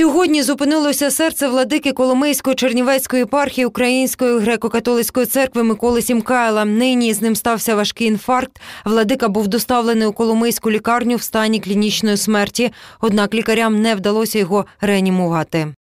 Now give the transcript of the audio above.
Сьогодні зупинилося серце владики Коломийської Чернівецької епархії Української греко-католицької церкви Миколи Сімкайла. Нині з ним стався важкий інфаркт. Владика був доставлений у Коломийську лікарню в стані клінічної смерті. Однак лікарям не вдалося його реанімувати.